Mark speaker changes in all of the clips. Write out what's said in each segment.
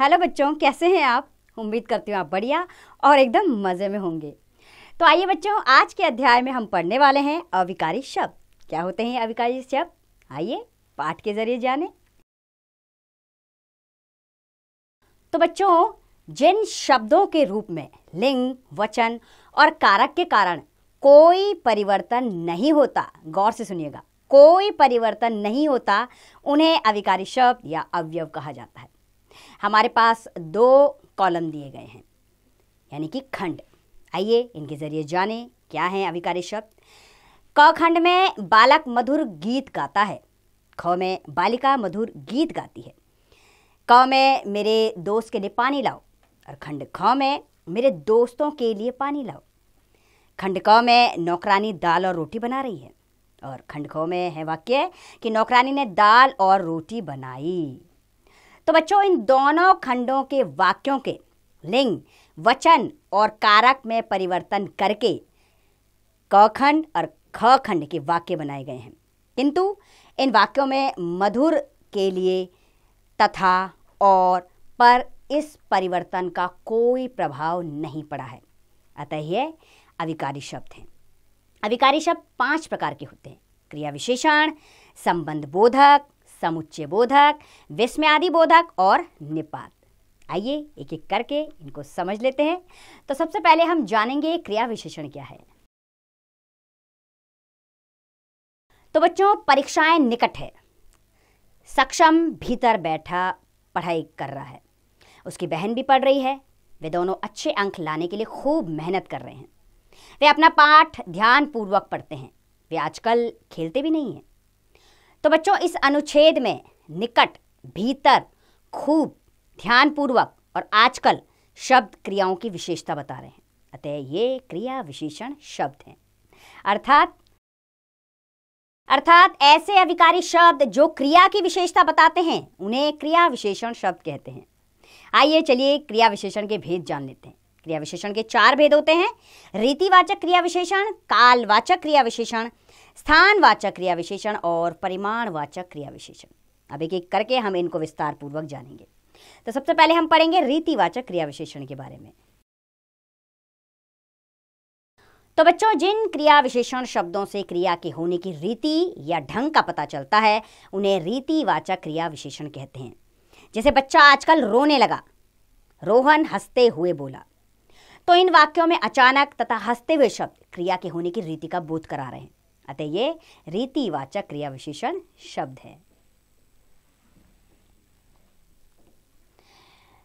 Speaker 1: hello बच्चों कैसे हैं आप उम्मीद करती हूँ आप बढ़िया और एकदम मज़े में होंगे तो आइए बच्चों आज के अध्याय में हम पढ़ने वाले हैं अविकारी शब्द क्या होते हैं अविकारी शब्द आइए पाठ के जरिए जाने तो बच्चों जिन शब्दों के रूप में लिंग वचन और कारक के कारण कोई परिवर्तन नहीं होता गौर से सुनिएगा कोई परिवर्तन नहीं होता उन्हें अविकारी शब्द या अवयव कहा जाता है हमारे पास दो कॉलम दिए गए हैं यानी कि खंड आइए इनके ज़रिए जाने क्या हैं अभिकारी शब्द क खंड में बालक मधुर गीत गाता है ख में बालिका मधुर गीत गाती है क में मेरे दोस्त के लिए पानी लाओ और खंड ख में मेरे दोस्तों के लिए पानी लाओ खंड क में नौकरानी दाल और रोटी बना रही है और खंड ख में है वाक्य कि नौकरानी ने दाल और रोटी बनाई तो बच्चों इन दोनों खंडों के वाक्यों के लिंग वचन और कारक में परिवर्तन करके क खंड और ख खंड के वाक्य बनाए गए हैं किंतु इन वाक्यों में मधुर के लिए तथा और पर इस परिवर्तन का कोई प्रभाव नहीं पड़ा है अतः ये अविकारी शब्द हैं अविकारी शब्द पांच प्रकार के होते हैं क्रिया विशेषण संबंध बोधक समुच्चय बोधक विस्म्यादि बोधक और निपात आइए एक एक करके इनको समझ लेते हैं तो सबसे पहले हम जानेंगे क्रिया विशेषण क्या है तो बच्चों परीक्षाएं निकट है सक्षम भीतर बैठा पढ़ाई कर रहा है उसकी बहन भी पढ़ रही है वे दोनों अच्छे अंक लाने के लिए खूब मेहनत कर रहे हैं वे अपना पाठ ध्यान पूर्वक पढ़ते हैं वे आजकल खेलते भी नहीं हैं तो बच्चों इस अनुच्छेद में निकट भीतर खूब ध्यानपूर्वक और आजकल शब्द क्रियाओं की विशेषता बता रहे हैं अतः ये क्रिया विशेषण शब्द हैं अर्थात अर्थात ऐसे अविकारी शब्द जो क्रिया की विशेषता बताते हैं उन्हें क्रिया विशेषण शब्द कहते हैं आइए चलिए क्रिया विशेषण के भेद जान लेते हैं क्रिया विशेषण के चार भेद होते हैं रीतिवाचक क्रिया विशेषण कालवाचक क्रिया विशेषण स्थानवाचक क्रिया विशेषण और परिमाणवाचक क्रिया विशेषण अब एक एक करके हम इनको विस्तार पूर्वक जानेंगे तो सबसे पहले हम पढ़ेंगे रीतिवाचक क्रिया विशेषण के बारे में तो बच्चों जिन क्रिया विशेषण शब्दों से क्रिया के होने की रीति या ढंग का पता चलता है उन्हें रीतिवाचक क्रिया विशेषण कहते हैं जैसे बच्चा आजकल रोने लगा रोहन हंसते हुए बोला तो इन वाक्यों में अचानक तथा हंसते हुए शब्द क्रिया के होने की रीति का बोध करा रहे हैं अतः ये रीतिवाचक क्रिया विशेषण शब्द है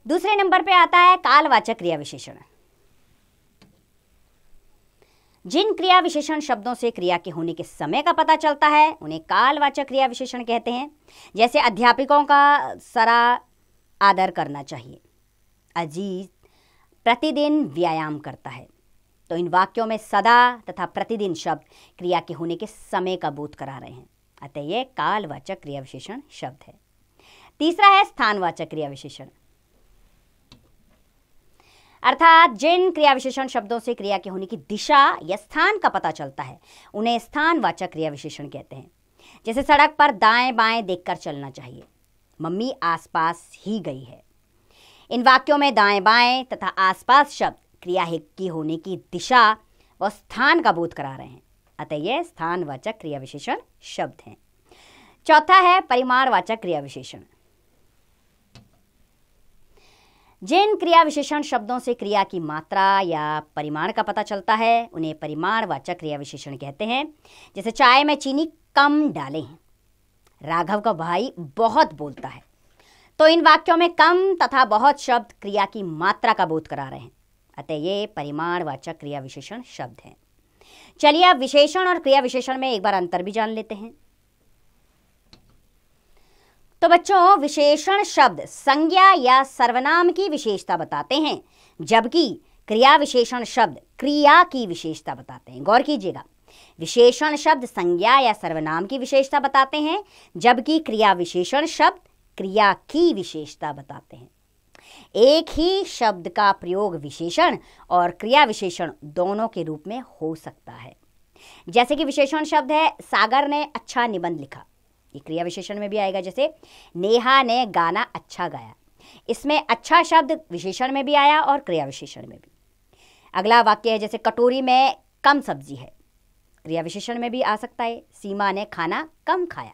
Speaker 1: दूसरे नंबर पे आता है कालवाचक क्रिया विशेषण जिन क्रिया विशेषण शब्दों से क्रिया के होने के समय का पता चलता है उन्हें कालवाचक क्रिया विशेषण कहते हैं जैसे अध्यापकों का सरा आदर करना चाहिए अजीत प्रतिदिन व्यायाम करता है तो इन वाक्यों में सदा तथा प्रतिदिन शब्द क्रिया के होने के समय का बोध करा रहे हैं अतः ये कालवाचक क्रिया विशेषण शब्द है तीसरा है स्थानवाचक क्रिया विशेषण अर्थात जिन क्रिया विशेषण शब्दों से क्रिया के होने की दिशा या स्थान का पता चलता है उन्हें स्थानवाचक क्रिया विशेषण कहते हैं जैसे सड़क पर दाएं बाएं देखकर चलना चाहिए मम्मी आसपास ही गई है इन वाक्यों में दाएं बाएं तथा आसपास शब्द क्रिया की होने की दिशा व स्थान का बोध करा रहे हैं अतः यह स्थानवाचक क्रिया विशेषण शब्द हैं चौथा है वाचक क्रिया विशेषण जिन क्रिया विशेषण शब्दों से क्रिया की मात्रा या परिमाण का पता चलता है उन्हें वाचक क्रिया विशेषण कहते हैं जैसे चाय में चीनी कम डाले हैं राघव का भाई बहुत बोलता है तो इन वाक्यों में कम तथा बहुत शब्द क्रिया की मात्रा का बोध करा रहे हैं अतः ये परिमाणवाचक क्रिया विशेषण शब्द हैं चलिए अब विशेषण और क्रिया विशेषण में एक बार अंतर भी जान लेते हैं तो बच्चों विशेषण शब्द संज्ञा या सर्वनाम की विशेषता बताते हैं जबकि क्रिया विशेषण शब्द क्रिया की विशेषता बताते हैं गौर कीजिएगा विशेषण शब्द संज्ञा या सर्वनाम की विशेषता बताते हैं जबकि क्रिया विशेषण शब्द क्रिया की विशेषता बताते हैं एक ही शब्द का प्रयोग विशेषण और क्रिया विशेषण दोनों के रूप में हो सकता है जैसे कि विशेषण शब्द है सागर ने अच्छा निबंध लिखा ये क्रिया विशेषण में भी आएगा जैसे नेहा ने गाना अच्छा गाया इसमें अच्छा शब्द विशेषण में भी आया और क्रिया विशेषण में भी अगला वाक्य है जैसे कटोरी में कम सब्जी है क्रिया विशेषण में भी आ सकता है सीमा ने खाना कम खाया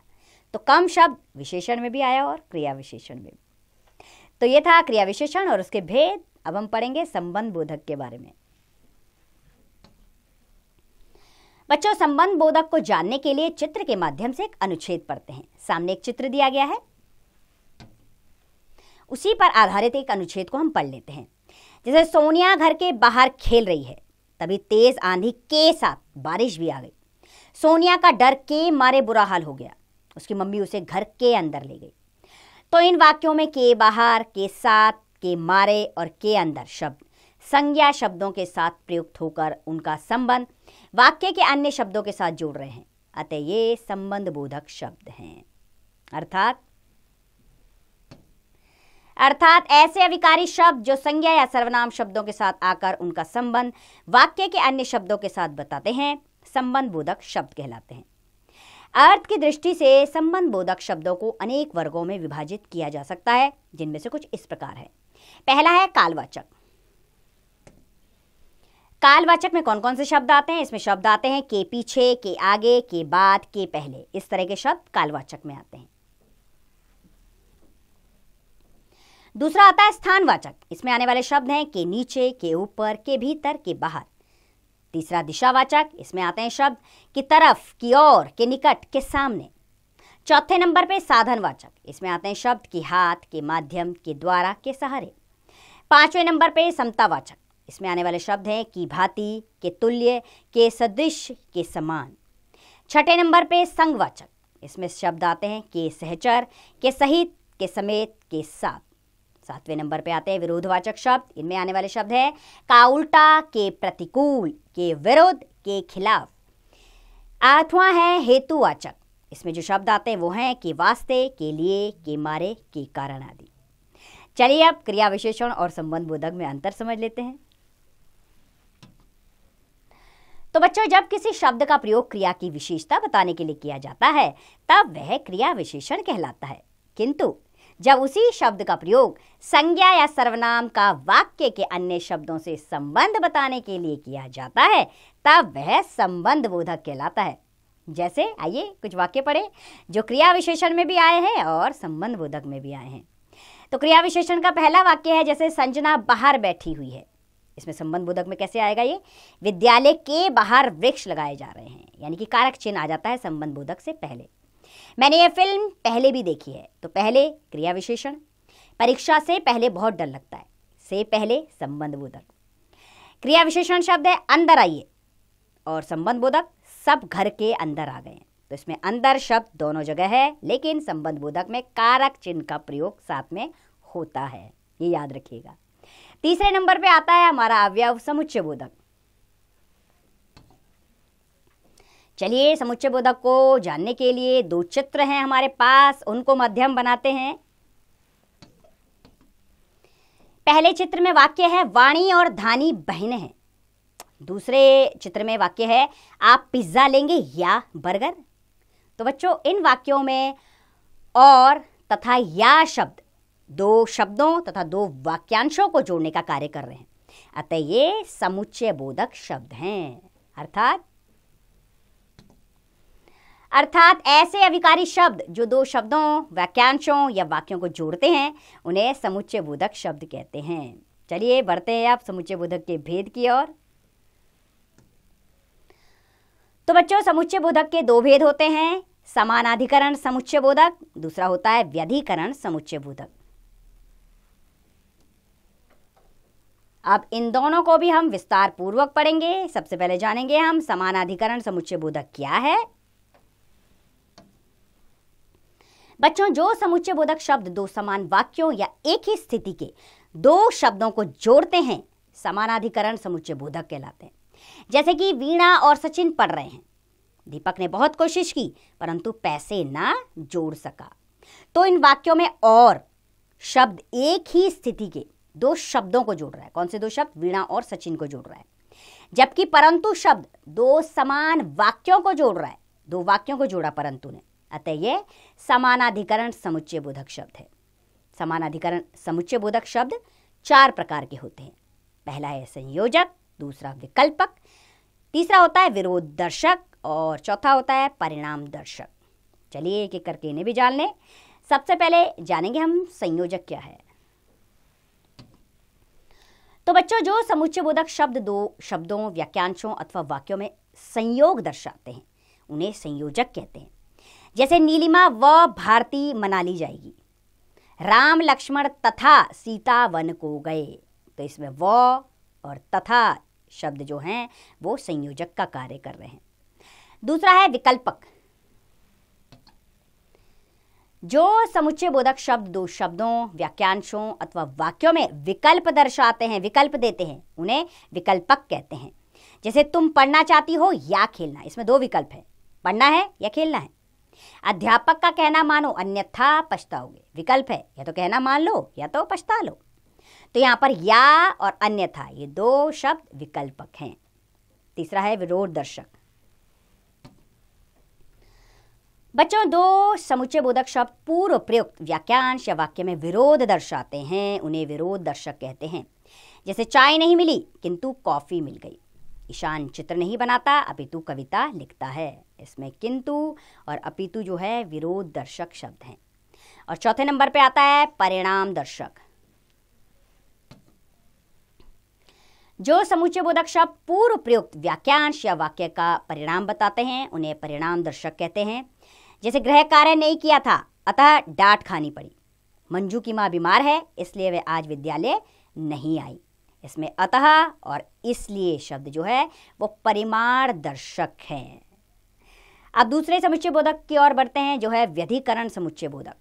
Speaker 1: तो कम शब्द विशेषण में भी आया और क्रिया विशेषण में भी तो ये था क्रिया विशेषण और उसके भेद अब हम पढ़ेंगे संबंध बोधक के बारे में बच्चों संबंध बोधक को जानने के लिए चित्र के माध्यम से एक अनुच्छेद पढ़ते हैं सामने एक चित्र दिया गया है उसी पर आधारित एक अनुच्छेद को हम पढ़ लेते हैं जैसे सोनिया घर के बाहर खेल रही है तभी तेज आंधी के साथ बारिश भी आ गई सोनिया का डर के मारे बुरा हाल हो गया उसकी मम्मी उसे घर के अंदर ले गई तो इन वाक्यों में के बाहर के साथ के मारे और के अंदर शब्द संज्ञा शब्दों के साथ प्रयुक्त होकर उनका संबंध वाक्य के अन्य शब्दों के साथ जोड़ रहे हैं अतः ये संबंध बोधक शब्द हैं अर्थात अर्थात ऐसे अविकारी शब्द जो संज्ञा या सर्वनाम शब्दों के साथ आकर उनका संबंध वाक्य के अन्य शब्दों के साथ बताते हैं संबंध बोधक शब्द कहलाते हैं अर्थ की दृष्टि से संबंध बोधक शब्दों को अनेक वर्गों में विभाजित किया जा सकता है जिनमें से कुछ इस प्रकार है पहला है कालवाचक कालवाचक में कौन कौन से शब्द आते हैं इसमें शब्द आते हैं के पीछे के आगे के बाद के पहले इस तरह के शब्द कालवाचक में आते हैं दूसरा आता है स्थानवाचक इसमें आने वाले शब्द हैं के नीचे के ऊपर के भीतर के बाहर तीसरा दिशावाचक इसमें आते हैं शब्द की तरफ की ओर के निकट के सामने चौथे नंबर पे साधनवाचक इसमें आते हैं शब्द की हाथ के माध्यम के द्वारा के सहारे पांचवें नंबर पे समतावाचक इसमें आने वाले शब्द हैं की भांति के तुल्य के सदृश के समान छठे नंबर पे संगवाचक इसमें शब्द आते हैं के सहचर के सहित के समेत के साथ सातवें नंबर पे आते हैं विरोधवाचक शब्द इनमें आने वाले शब्द है का उल्टा के प्रतिकूल के विरोध के खिलाफ आठवां है हेतुवाचक इसमें जो शब्द आते हैं वो हैं के वास्ते के लिए के मारे के कारण आदि चलिए अब क्रिया विशेषण और संबंध बोधक में अंतर समझ लेते हैं तो बच्चों जब किसी शब्द का प्रयोग क्रिया की विशेषता बताने के लिए किया जाता है तब वह क्रिया विशेषण कहलाता है किंतु जब उसी शब्द का प्रयोग संज्ञा या सर्वनाम का वाक्य के अन्य शब्दों से संबंध बताने के लिए किया जाता है तब वह संबंध बोधक कहलाता है जैसे आइए कुछ वाक्य पढ़े जो क्रिया विशेषण में भी आए हैं और संबंध बोधक में भी आए हैं तो क्रिया विशेषण का पहला वाक्य है जैसे संजना बाहर बैठी हुई है इसमें संबंध बोधक में कैसे आएगा ये विद्यालय के बाहर वृक्ष लगाए जा रहे हैं यानी कि कारक चिन्ह आ जाता है संबंध बोधक से पहले मैंने ये फिल्म पहले भी देखी है तो पहले क्रिया विशेषण परीक्षा से पहले बहुत डर लगता है से पहले संबंध बोधक क्रिया विशेषण शब्द है अंदर आइए और संबंध बोधक सब घर के अंदर आ गए हैं तो इसमें अंदर शब्द दोनों जगह है लेकिन संबंध बोधक में कारक चिन्ह का प्रयोग साथ में होता है ये याद रखिएगा तीसरे नंबर पे आता है हमारा अवयव समुच्चय बोधक चलिए समुच्चय बोधक को जानने के लिए दो चित्र हैं हमारे पास उनको मध्यम बनाते हैं पहले चित्र में वाक्य है वाणी और धानी बहन है दूसरे चित्र में वाक्य है आप पिज्ज़ा लेंगे या बर्गर तो बच्चों इन वाक्यों में और तथा या शब्द दो शब्दों तथा दो वाक्यांशों को जोड़ने का कार्य कर रहे हैं अतः ये समुच्चय बोधक शब्द हैं अर्थात अर्थात ऐसे अविकारी शब्द जो दो शब्दों वाक्यांशों या वाक्यों को जोड़ते हैं उन्हें समुच्चय बोधक शब्द कहते हैं चलिए बढ़ते हैं आप समुच्चय बोधक के भेद की ओर तो बच्चों समुच्चय बोधक के दो भेद होते हैं समानाधिकरण समुच्चय बोधक दूसरा होता है व्यधिकरण समुच्चय बोधक अब इन दोनों को भी हम विस्तार पूर्वक पढ़ेंगे सबसे पहले जानेंगे हम समानाधिकरण समुच्चय बोधक क्या है बच्चों जो समुच्चय बोधक शब्द दो समान वाक्यों या एक ही स्थिति के दो शब्दों को जोड़ते हैं समानाधिकरण समुच्चय बोधक कहलाते हैं जैसे कि वीणा और सचिन पढ़ रहे हैं दीपक ने बहुत कोशिश की परंतु पैसे ना जोड़ सका तो इन वाक्यों में और शब्द एक ही स्थिति के दो शब्दों को जोड़ रहा है कौन से दो शब्द वीणा और सचिन को जोड़ रहा है जबकि परंतु शब्द दो समान वाक्यों को जोड़ रहा है दो वाक्यों को जोड़ा परंतु ने अतः यह समानाधिकरण समुच्चय बोधक शब्द है समानाधिकरण समुच्चय बोधक शब्द चार प्रकार के होते हैं पहला है संयोजक दूसरा विकल्पक तीसरा होता है विरोध दर्शक और चौथा होता है परिणाम दर्शक चलिए एक एक करके इन्हें भी जान लें सबसे पहले जानेंगे हम संयोजक क्या है तो बच्चों जो समुच्चय बोधक शब्द दो शब्दों वाक्यांशों अथवा वाक्यों में संयोग दर्शाते हैं उन्हें संयोजक कहते हैं जैसे नीलिमा व भारती मनाली जाएगी राम लक्ष्मण तथा सीता वन को गए तो इसमें व और तथा शब्द जो हैं वो संयोजक का कार्य कर रहे हैं दूसरा है विकल्पक जो समुच्चय बोधक शब्द दो शब्दों वाक्यांशों अथवा वाक्यों में विकल्प दर्शाते हैं विकल्प देते हैं उन्हें विकल्पक कहते हैं जैसे तुम पढ़ना चाहती हो या खेलना इसमें दो विकल्प है पढ़ना है या खेलना है अध्यापक का कहना मानो अन्यथा पछताओगे विकल्प है या तो कहना मान लो या तो पछता लो तो यहाँ पर या और अन्यथा ये दो शब्द विकल्पक हैं तीसरा है विरोध दर्शक बच्चों दो समुचे बोधक शब्द पूर्व प्रयुक्त व्याख्यांश या वाक्य में विरोध दर्शाते हैं उन्हें विरोध दर्शक कहते हैं जैसे चाय नहीं मिली किंतु कॉफी मिल गई ईशान चित्र नहीं बनाता अभी तू कविता लिखता है इसमें किंतु और अपितु जो है विरोध दर्शक शब्द हैं और चौथे नंबर पे आता है परिणाम दर्शक जो समुचे बोधक शब्द पूर्व प्रयुक्त वाक्यांश या वाक्य का परिणाम बताते हैं उन्हें परिणाम दर्शक कहते हैं जैसे गृह कार्य नहीं किया था अतः डांट खानी पड़ी मंजू की माँ बीमार है इसलिए वह आज विद्यालय नहीं आई इसमें अतः और इसलिए शब्द जो है वो परिमाण दर्शक हैं अब दूसरे समुच्चय बोधक की ओर बढ़ते हैं जो है व्यधिकरण समुच्चय बोधक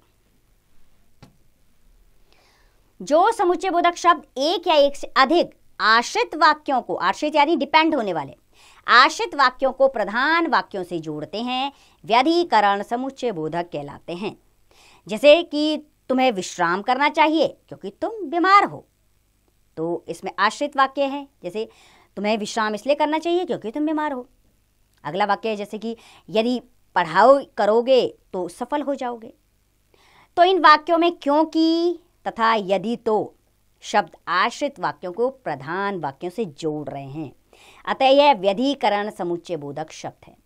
Speaker 1: जो समुच्चय बोधक शब्द एक या एक से अधिक आश्रित वाक्यों को आश्रित यानी डिपेंड होने वाले आश्रित वाक्यों को प्रधान वाक्यों से जोड़ते हैं व्यधिकरण समुच्चय बोधक कहलाते हैं जैसे कि तुम्हें विश्राम करना चाहिए क्योंकि तुम बीमार हो तो इसमें आश्रित वाक्य है जैसे तुम्हें विश्राम इसलिए करना चाहिए क्योंकि तुम बीमार हो अगला वाक्य है जैसे कि यदि पढ़ाओ करोगे तो सफल हो जाओगे तो इन वाक्यों में क्योंकि तथा यदि तो शब्द आश्रित वाक्यों को प्रधान वाक्यों से जोड़ रहे हैं अतः यह व्यधिकरण समुच्चय बोधक शब्द है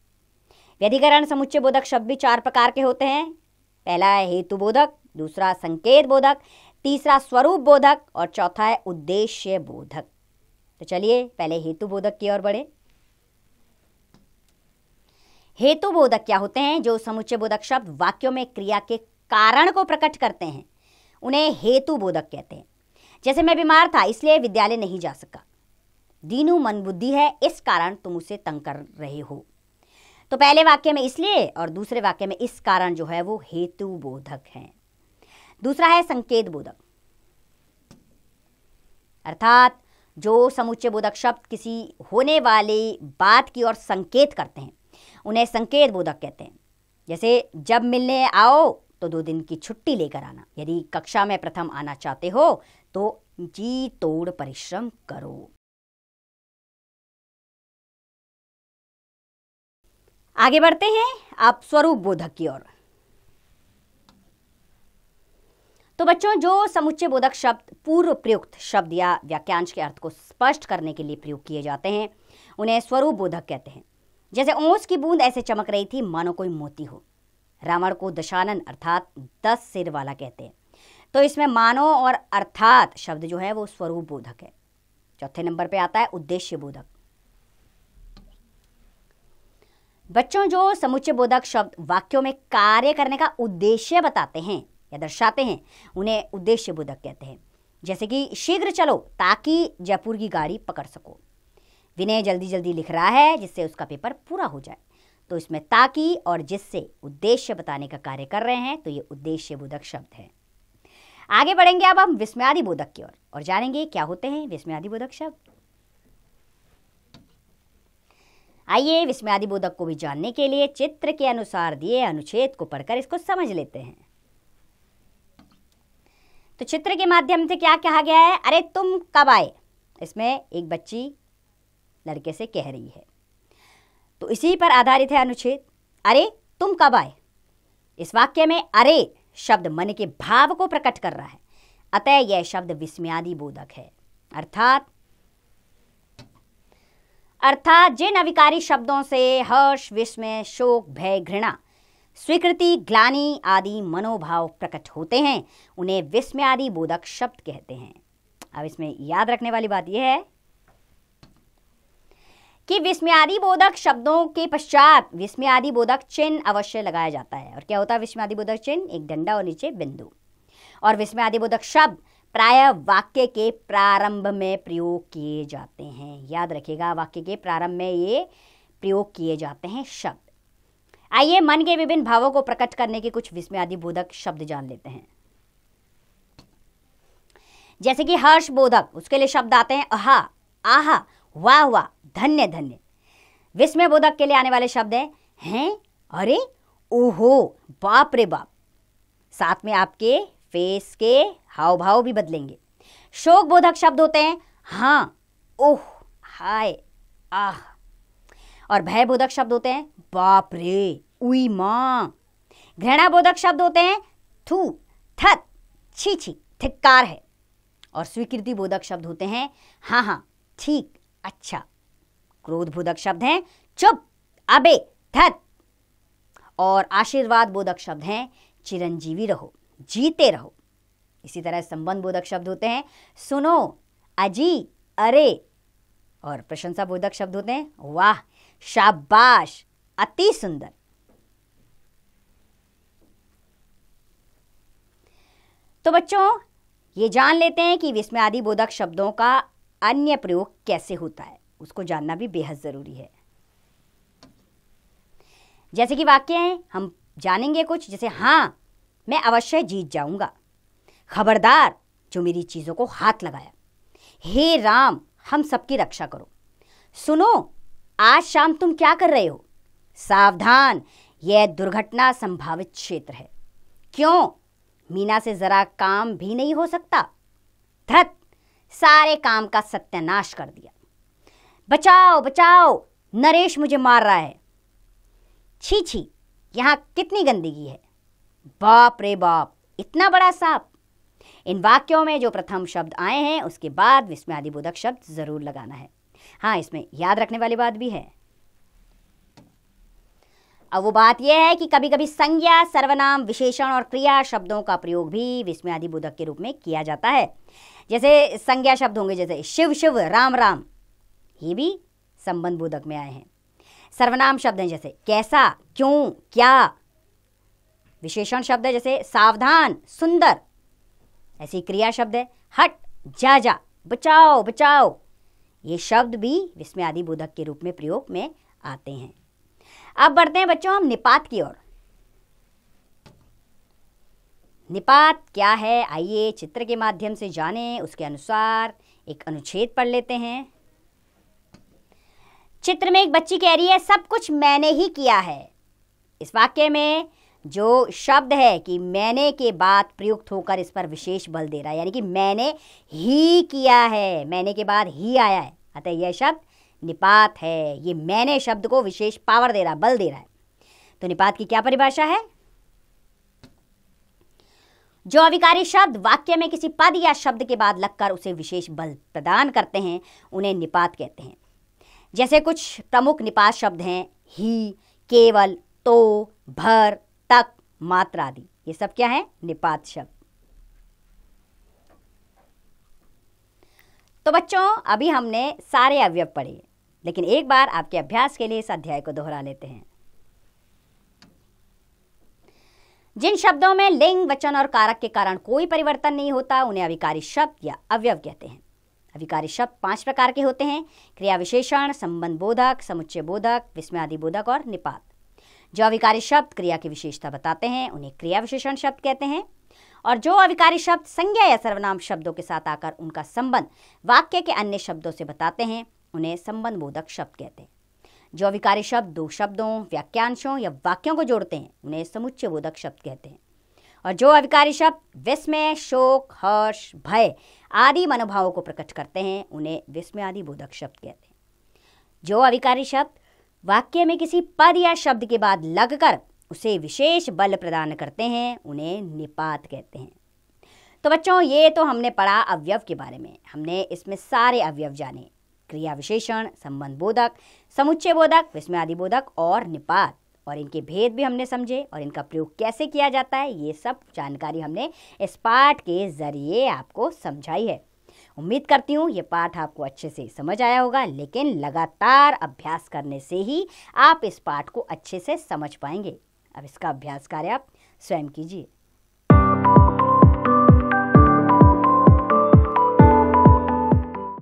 Speaker 1: व्यधिकरण समुच्चय बोधक शब्द भी चार प्रकार के होते हैं पहला है हेतु बोधक दूसरा संकेत बोधक तीसरा स्वरूप बोधक और चौथा है उद्देश्य बोधक तो चलिए पहले हेतु बोधक की ओर बढ़े हेतु बोधक क्या होते हैं जो समुच्चय बोधक शब्द वाक्यों में क्रिया के कारण को प्रकट करते हैं उन्हें हेतु बोधक कहते हैं जैसे मैं बीमार था इसलिए विद्यालय नहीं जा सका दीनू मन बुद्धि है इस कारण तुम उसे तंग कर रहे हो तो पहले वाक्य में इसलिए और दूसरे वाक्य में इस कारण जो है वो हेतु बोधक है दूसरा है संकेत बोधक अर्थात जो समुच्चय बोधक शब्द किसी होने वाली बात की ओर संकेत करते हैं उन्हें संकेत बोधक कहते हैं जैसे जब मिलने आओ तो दो दिन की छुट्टी लेकर आना यदि कक्षा में प्रथम आना चाहते हो तो जी तोड़ परिश्रम करो आगे बढ़ते हैं आप स्वरूप बोधक की ओर तो बच्चों जो समुच्चय बोधक शब्द पूर्व प्रयुक्त शब्द या वाक्यांश के अर्थ को स्पष्ट करने के लिए प्रयोग किए जाते हैं उन्हें स्वरूप बोधक कहते हैं जैसे ओस की बूंद ऐसे चमक रही थी मानो कोई मोती हो रावण को दशानन अर्थात दस सिर वाला कहते हैं तो इसमें मानो और अर्थात शब्द जो है वो स्वरूप बोधक है चौथे नंबर पे आता है उद्देश्य बोधक बच्चों जो समुच्चय बोधक शब्द वाक्यों में कार्य करने का उद्देश्य बताते हैं या दर्शाते हैं उन्हें उद्देश्य बोधक कहते हैं जैसे कि शीघ्र चलो ताकि जयपुर की गाड़ी पकड़ सको विनय जल्दी जल्दी लिख रहा है जिससे उसका पेपर पूरा हो जाए तो इसमें ताकि और जिससे उद्देश्य बताने का कार्य कर रहे हैं तो ये उद्देश्य बोधक शब्द है आगे बढ़ेंगे अब हम विस्मयादि बोधक की ओर और, और जानेंगे क्या होते हैं विस्मयादि बोधक शब्द आइए विस्मयादि बोधक को भी जानने के लिए चित्र के अनुसार दिए अनुच्छेद को पढ़कर इसको समझ लेते हैं तो चित्र के माध्यम से क्या कहा गया है अरे तुम कब आए इसमें एक बच्ची लड़के से कह रही है तो इसी पर आधारित है अनुच्छेद अरे तुम कब आए इस वाक्य में अरे शब्द मन के भाव को प्रकट कर रहा है अतः यह शब्द विस्म्यादि बोधक है अर्थात अर्थात जिन अविकारी शब्दों से हर्ष विस्मय शोक भय घृणा स्वीकृति ग्लानी आदि मनोभाव प्रकट होते हैं उन्हें विस्म्यादि बोधक शब्द कहते हैं अब इसमें याद रखने वाली बात यह है कि विस्म्यादि बोधक शब्दों के पश्चात विस्म्यादि बोधक चिन्ह अवश्य लगाया जाता है और क्या होता है विस्म्यादि बोधक चिन्ह एक डंडा और नीचे बिंदु और विस्म्यादि बोधक शब्द प्राय वाक्य के प्रारंभ में प्रयोग किए जाते हैं याद रखिएगा वाक्य के प्रारंभ में ये प्रयोग किए जाते हैं शब्द आइए मन के विभिन्न भावों को प्रकट करने के कुछ विस्मयादि बोधक शब्द जान लेते हैं जैसे कि हर्ष बोधक उसके लिए शब्द आते हैं अहा आहा वाह वाह धन्य धन्य विस्मय बोधक के लिए आने वाले शब्द हैं हैं अरे ओहो बाप रे बाप साथ में आपके फेस के हाव भाव भी बदलेंगे शोक बोधक शब्द होते हैं हाँ ओह हाय आह और भय बोधक शब्द होते हैं बाप रे उई माँ घृणा बोधक शब्द होते हैं थू थत छी छी थिक्कार है और स्वीकृति बोधक शब्द होते हैं हाँ हाँ ठीक अच्छा क्रोध बोधक शब्द हैं चुप अबे थत और आशीर्वाद बोधक शब्द हैं चिरंजीवी रहो जीते रहो इसी तरह संबंध बोधक शब्द होते हैं सुनो अजी अरे और प्रशंसा बोधक शब्द होते हैं वाह शाबाश अति सुंदर तो बच्चों ये जान लेते हैं कि विस्मयादि बोधक शब्दों का अन्य प्रयोग कैसे होता है उसको जानना भी बेहद ज़रूरी है जैसे कि वाक्य हैं हम जानेंगे कुछ जैसे हाँ मैं अवश्य जीत जाऊंगा खबरदार जो मेरी चीज़ों को हाथ लगाया हे राम हम सबकी रक्षा करो सुनो आज शाम तुम क्या कर रहे हो सावधान यह दुर्घटना संभावित क्षेत्र है क्यों मीना से जरा काम भी नहीं हो सकता धत सारे काम का सत्यानाश कर दिया बचाओ बचाओ नरेश मुझे मार रहा है छी छी यहाँ कितनी गंदगी है बाप रे बाप इतना बड़ा सांप इन वाक्यों में जो प्रथम शब्द आए हैं उसके बाद विस्मयादिबोधक शब्द जरूर लगाना है हाँ इसमें याद रखने वाली बात भी है अब वो बात यह है कि कभी कभी संज्ञा सर्वनाम विशेषण और क्रिया शब्दों का प्रयोग भी विस्मयादिबोधक के रूप में किया जाता है जैसे संज्ञा शब्द होंगे जैसे शिव शिव राम राम ये भी संबंध बोधक में आए हैं सर्वनाम शब्द हैं जैसे कैसा क्यों क्या विशेषण शब्द है जैसे सावधान सुंदर ऐसी क्रिया शब्द है हट जा जा बचाओ बचाओ ये शब्द भी विस्मय आदि बोधक के रूप में प्रयोग में आते हैं अब बढ़ते हैं बच्चों हम निपात की ओर निपात क्या है आइए चित्र के माध्यम से जानें उसके अनुसार एक अनुच्छेद पढ़ लेते हैं चित्र में एक बच्ची कह रही है सब कुछ मैंने ही किया है इस वाक्य में जो शब्द है कि मैंने के बाद प्रयुक्त होकर इस पर विशेष बल दे रहा है यानी कि मैंने ही किया है मैंने के बाद ही आया है अतः यह शब्द निपात है ये मैंने शब्द को विशेष पावर दे रहा बल दे रहा है तो निपात की क्या परिभाषा है जो अविकारी शब्द वाक्य में किसी पद या शब्द के बाद लगकर उसे विशेष बल प्रदान करते हैं उन्हें निपात कहते हैं जैसे कुछ प्रमुख निपात शब्द हैं ही केवल तो भर तक मात्रा आदि ये सब क्या है निपात शब्द तो बच्चों अभी हमने सारे अवयव पढ़े लेकिन एक बार आपके अभ्यास के लिए इस अध्याय को दोहरा लेते हैं जिन शब्दों में लिंग वचन और कारक के कारण कोई परिवर्तन नहीं होता उन्हें अविकारी शब्द या अवयव कहते हैं अभिकारी शब्द पांच प्रकार के होते हैं क्रिया विशेषण संबंध बोधक समुच्चय बोधक विस्मयादि बोधक और निपात जो अविकारी शब्द क्रिया की विशेषता बताते हैं उन्हें क्रिया विशेषण शब्द कहते हैं और जो अविकारी शब्द संज्ञा या सर्वनाम शब्दों के साथ आकर उनका संबंध वाक्य के अन्य शब्दों से बताते हैं उन्हें संबंध बोधक शब्द कहते हैं जो अविकारी शब्द दो शब्दों वाक्यांशों या वाक्यों को जोड़ते हैं उन्हें समुच्चय बोधक शब्द कहते हैं और जो अविकारी शब्द विस्मय शोक हर्ष भय आदि मनोभावों को प्रकट करते हैं उन्हें विस्मय आदि बोधक शब्द कहते हैं जो अविकारी शब्द वाक्य में किसी पद या शब्द के बाद लगकर उसे विशेष बल प्रदान करते हैं उन्हें निपात कहते हैं तो बच्चों ये तो हमने पढ़ा अवयव के बारे में हमने इसमें सारे अवयव जाने क्रिया विशेषण संबंध बोधक समुच्चय बोधक विस्मय आदि बोधक और निपात और इनके भेद भी हमने समझे और इनका प्रयोग कैसे किया जाता है ये सब जानकारी हमने इस पाठ के ज़रिए आपको समझाई है उम्मीद करती हूँ ये पाठ आपको अच्छे से समझ आया होगा लेकिन लगातार अभ्यास करने से ही आप इस पाठ को अच्छे से समझ पाएंगे अब इसका अभ्यास कार्य आप स्वयं कीजिए